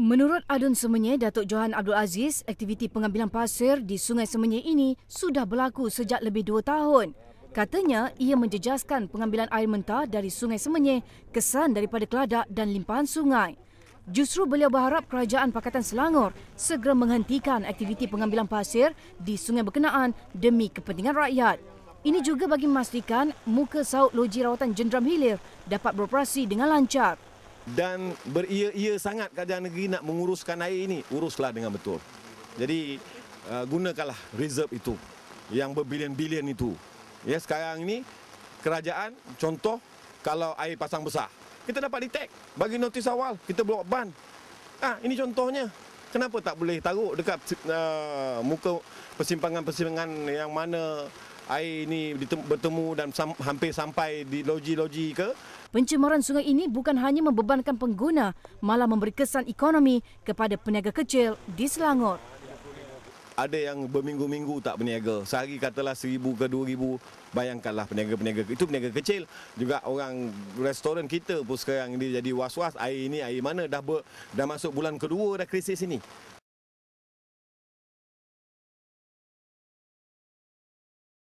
Menurut adun Semenye, Datuk Johan Abdul Aziz, aktiviti pengambilan pasir di Sungai Semenye ini sudah berlaku sejak lebih dua tahun. Katanya, ia menjejaskan pengambilan air mentah dari Sungai Semenye kesan daripada keladak dan limpahan sungai. Justru beliau berharap Kerajaan Pakatan Selangor segera menghentikan aktiviti pengambilan pasir di sungai berkenaan demi kepentingan rakyat. Ini juga bagi memastikan muka saut loji rawatan jendram hilir dapat beroperasi dengan lancar dan beria-ia sangat kerajaan negeri nak menguruskan air ini, uruslah dengan betul. Jadi uh, gunakanlah reserve itu yang berbilion-bilion itu. Ya sekarang ini kerajaan contoh kalau air pasang besar, kita dapat detect, bagi notis awal, kita buat ban. Ah ini contohnya. Kenapa tak boleh taruh dekat uh, muka persimpangan-persimpangan yang mana air ini bertemu dan hampir sampai di loji-loji ke. Pencemaran sungai ini bukan hanya membebankan pengguna, malah memberi kesan ekonomi kepada peniaga kecil di Selangor. Ada yang berminggu-minggu tak berniaga. Sehari katalah seribu ke dua ribu. Bayangkanlah peniaga-peniaga. Itu peniaga kecil. Juga orang restoran kita pun sekarang ini jadi was-was. Air ini air mana dah, ber, dah masuk bulan kedua dah krisis ini.